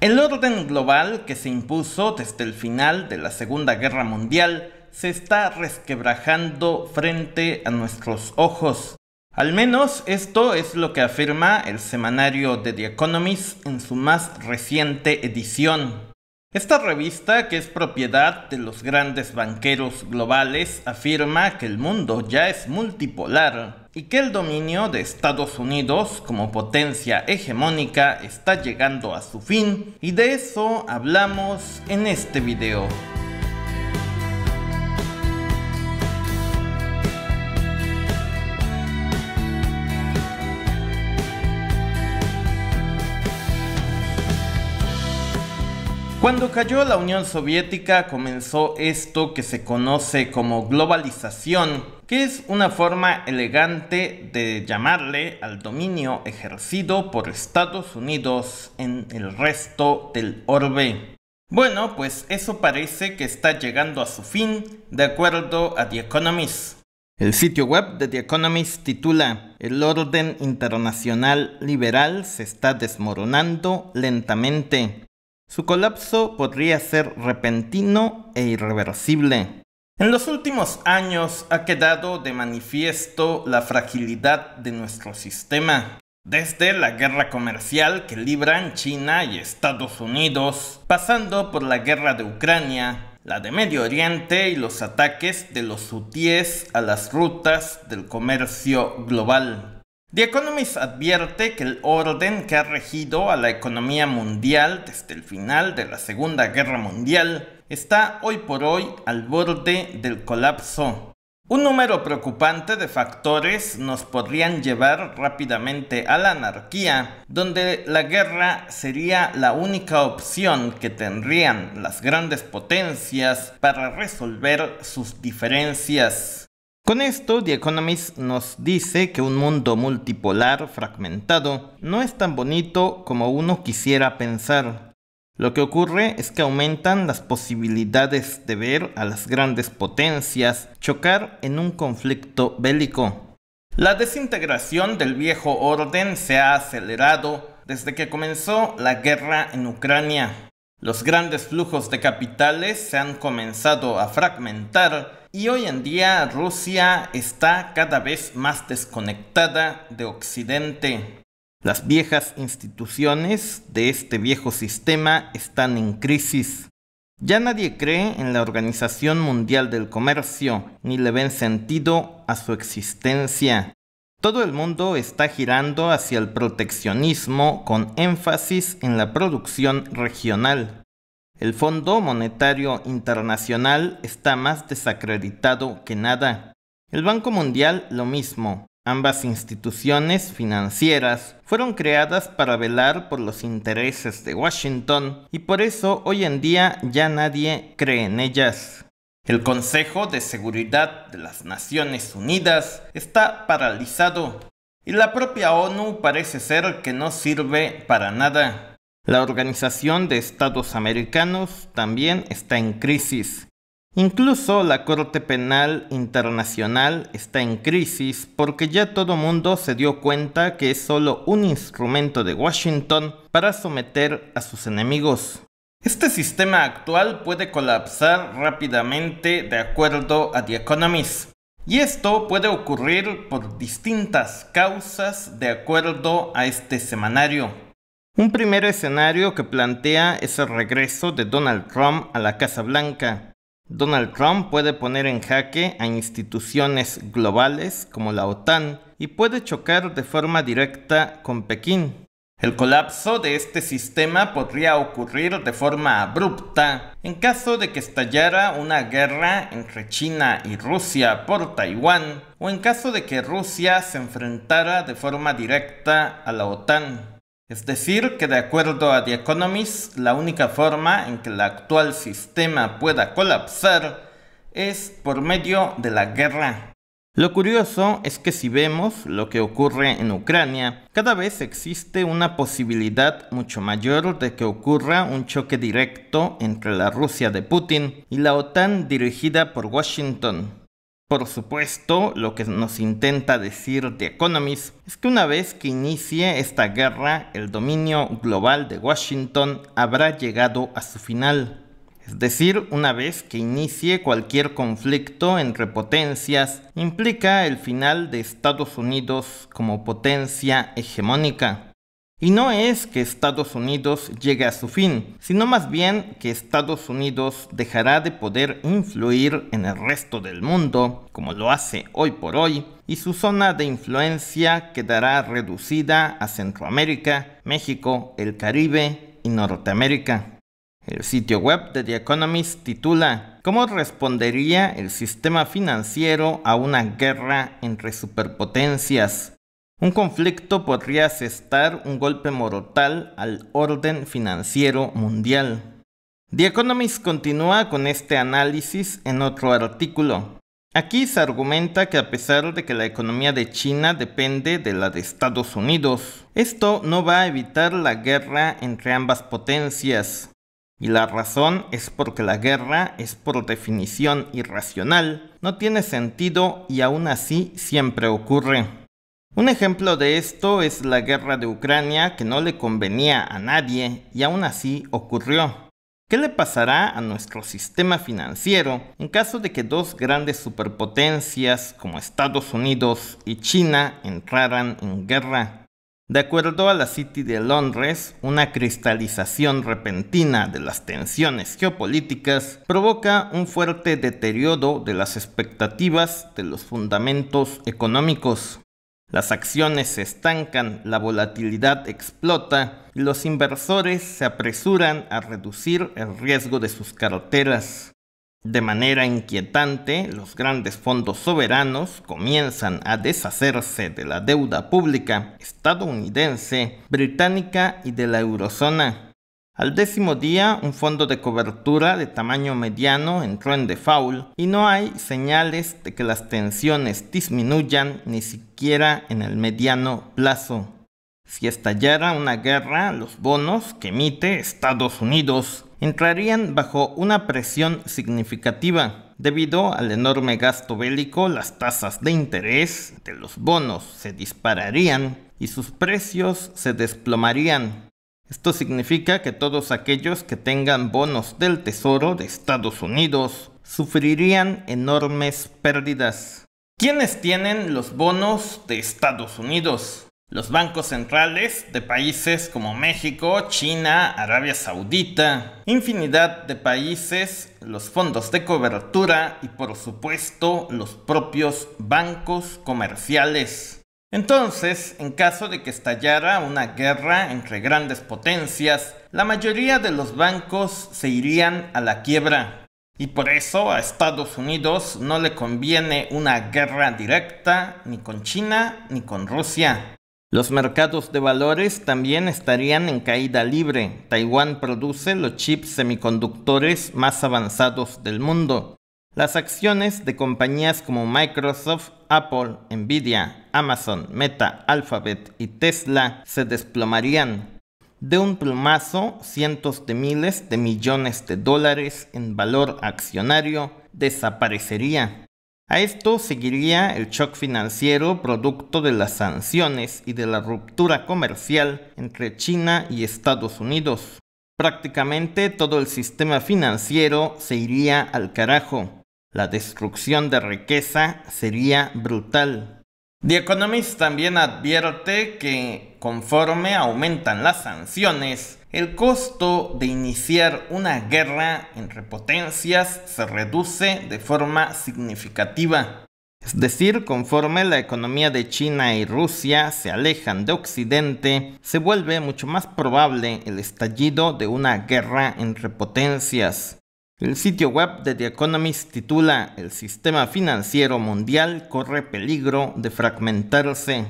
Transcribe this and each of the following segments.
El orden global que se impuso desde el final de la Segunda Guerra Mundial se está resquebrajando frente a nuestros ojos. Al menos esto es lo que afirma el semanario The Economist en su más reciente edición. Esta revista, que es propiedad de los grandes banqueros globales, afirma que el mundo ya es multipolar, y que el dominio de Estados Unidos como potencia hegemónica está llegando a su fin y de eso hablamos en este video. Cuando cayó la Unión Soviética comenzó esto que se conoce como globalización, que es una forma elegante de llamarle al dominio ejercido por Estados Unidos en el resto del orbe. Bueno, pues eso parece que está llegando a su fin, de acuerdo a The Economist. El sitio web de The Economist titula El orden internacional liberal se está desmoronando lentamente. Su colapso podría ser repentino e irreversible. En los últimos años ha quedado de manifiesto la fragilidad de nuestro sistema. Desde la guerra comercial que libran China y Estados Unidos, pasando por la guerra de Ucrania, la de Medio Oriente y los ataques de los hutíes a las rutas del comercio global. The Economist advierte que el orden que ha regido a la economía mundial desde el final de la Segunda Guerra Mundial está hoy por hoy al borde del colapso. Un número preocupante de factores nos podrían llevar rápidamente a la anarquía, donde la guerra sería la única opción que tendrían las grandes potencias para resolver sus diferencias. Con esto, The Economist nos dice que un mundo multipolar fragmentado no es tan bonito como uno quisiera pensar. Lo que ocurre es que aumentan las posibilidades de ver a las grandes potencias chocar en un conflicto bélico. La desintegración del viejo orden se ha acelerado desde que comenzó la guerra en Ucrania. Los grandes flujos de capitales se han comenzado a fragmentar y hoy en día Rusia está cada vez más desconectada de Occidente. Las viejas instituciones de este viejo sistema están en crisis. Ya nadie cree en la Organización Mundial del Comercio, ni le ven sentido a su existencia. Todo el mundo está girando hacia el proteccionismo con énfasis en la producción regional. El Fondo Monetario Internacional está más desacreditado que nada. El Banco Mundial lo mismo. Ambas instituciones financieras fueron creadas para velar por los intereses de Washington y por eso hoy en día ya nadie cree en ellas. El Consejo de Seguridad de las Naciones Unidas está paralizado y la propia ONU parece ser que no sirve para nada. La Organización de Estados Americanos también está en crisis. Incluso la Corte Penal Internacional está en crisis porque ya todo mundo se dio cuenta que es solo un instrumento de Washington para someter a sus enemigos. Este sistema actual puede colapsar rápidamente de acuerdo a The Economist. Y esto puede ocurrir por distintas causas de acuerdo a este semanario. Un primer escenario que plantea es el regreso de Donald Trump a la Casa Blanca. Donald Trump puede poner en jaque a instituciones globales como la OTAN y puede chocar de forma directa con Pekín. El colapso de este sistema podría ocurrir de forma abrupta en caso de que estallara una guerra entre China y Rusia por Taiwán o en caso de que Rusia se enfrentara de forma directa a la OTAN. Es decir, que de acuerdo a The Economist, la única forma en que el actual sistema pueda colapsar es por medio de la guerra. Lo curioso es que si vemos lo que ocurre en Ucrania, cada vez existe una posibilidad mucho mayor de que ocurra un choque directo entre la Rusia de Putin y la OTAN dirigida por Washington. Por supuesto, lo que nos intenta decir The Economist es que una vez que inicie esta guerra, el dominio global de Washington habrá llegado a su final. Es decir, una vez que inicie cualquier conflicto entre potencias, implica el final de Estados Unidos como potencia hegemónica. Y no es que Estados Unidos llegue a su fin, sino más bien que Estados Unidos dejará de poder influir en el resto del mundo, como lo hace hoy por hoy, y su zona de influencia quedará reducida a Centroamérica, México, el Caribe y Norteamérica. El sitio web de The Economist titula ¿Cómo respondería el sistema financiero a una guerra entre superpotencias? Un conflicto podría asestar un golpe mortal al orden financiero mundial. The Economist continúa con este análisis en otro artículo. Aquí se argumenta que a pesar de que la economía de China depende de la de Estados Unidos, esto no va a evitar la guerra entre ambas potencias. Y la razón es porque la guerra es por definición irracional, no tiene sentido y aún así siempre ocurre. Un ejemplo de esto es la guerra de Ucrania que no le convenía a nadie y aún así ocurrió. ¿Qué le pasará a nuestro sistema financiero en caso de que dos grandes superpotencias como Estados Unidos y China entraran en guerra? De acuerdo a la City de Londres, una cristalización repentina de las tensiones geopolíticas provoca un fuerte deterioro de las expectativas de los fundamentos económicos. Las acciones se estancan, la volatilidad explota y los inversores se apresuran a reducir el riesgo de sus carteras. De manera inquietante, los grandes fondos soberanos comienzan a deshacerse de la deuda pública estadounidense, británica y de la eurozona. Al décimo día, un fondo de cobertura de tamaño mediano entró en default y no hay señales de que las tensiones disminuyan ni siquiera en el mediano plazo. Si estallara una guerra, los bonos que emite Estados Unidos entrarían bajo una presión significativa. Debido al enorme gasto bélico, las tasas de interés de los bonos se dispararían y sus precios se desplomarían. Esto significa que todos aquellos que tengan bonos del Tesoro de Estados Unidos sufrirían enormes pérdidas. ¿Quiénes tienen los bonos de Estados Unidos? Los bancos centrales de países como México, China, Arabia Saudita, infinidad de países, los fondos de cobertura y por supuesto los propios bancos comerciales. Entonces, en caso de que estallara una guerra entre grandes potencias, la mayoría de los bancos se irían a la quiebra. Y por eso a Estados Unidos no le conviene una guerra directa ni con China ni con Rusia. Los mercados de valores también estarían en caída libre. Taiwán produce los chips semiconductores más avanzados del mundo. Las acciones de compañías como Microsoft, Apple, Nvidia, Amazon, Meta, Alphabet y Tesla se desplomarían. De un plumazo, cientos de miles de millones de dólares en valor accionario desaparecería. A esto seguiría el shock financiero producto de las sanciones y de la ruptura comercial entre China y Estados Unidos. Prácticamente todo el sistema financiero se iría al carajo. La destrucción de riqueza sería brutal. The Economist también advierte que conforme aumentan las sanciones, el costo de iniciar una guerra entre potencias se reduce de forma significativa. Es decir, conforme la economía de China y Rusia se alejan de Occidente, se vuelve mucho más probable el estallido de una guerra entre potencias. El sitio web de The Economist titula El sistema financiero mundial corre peligro de fragmentarse.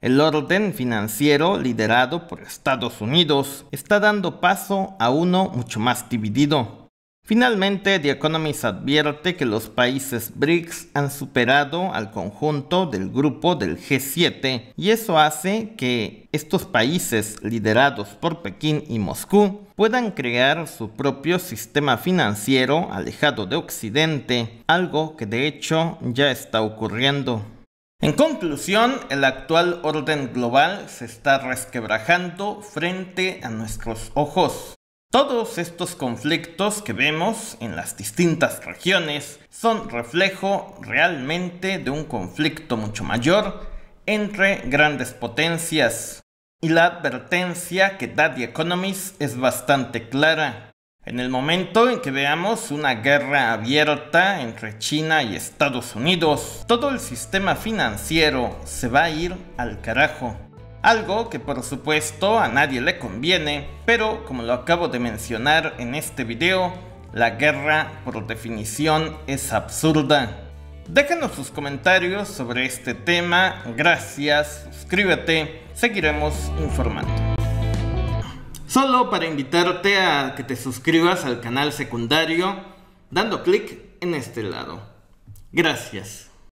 El orden financiero liderado por Estados Unidos está dando paso a uno mucho más dividido, Finalmente, The Economist advierte que los países BRICS han superado al conjunto del grupo del G7 y eso hace que estos países liderados por Pekín y Moscú puedan crear su propio sistema financiero alejado de Occidente, algo que de hecho ya está ocurriendo. En conclusión, el actual orden global se está resquebrajando frente a nuestros ojos. Todos estos conflictos que vemos en las distintas regiones son reflejo realmente de un conflicto mucho mayor entre grandes potencias. Y la advertencia que da The Economist es bastante clara. En el momento en que veamos una guerra abierta entre China y Estados Unidos, todo el sistema financiero se va a ir al carajo. Algo que por supuesto a nadie le conviene, pero como lo acabo de mencionar en este video, la guerra por definición es absurda. Déjanos sus comentarios sobre este tema, gracias, suscríbete, seguiremos informando. Solo para invitarte a que te suscribas al canal secundario dando clic en este lado. Gracias.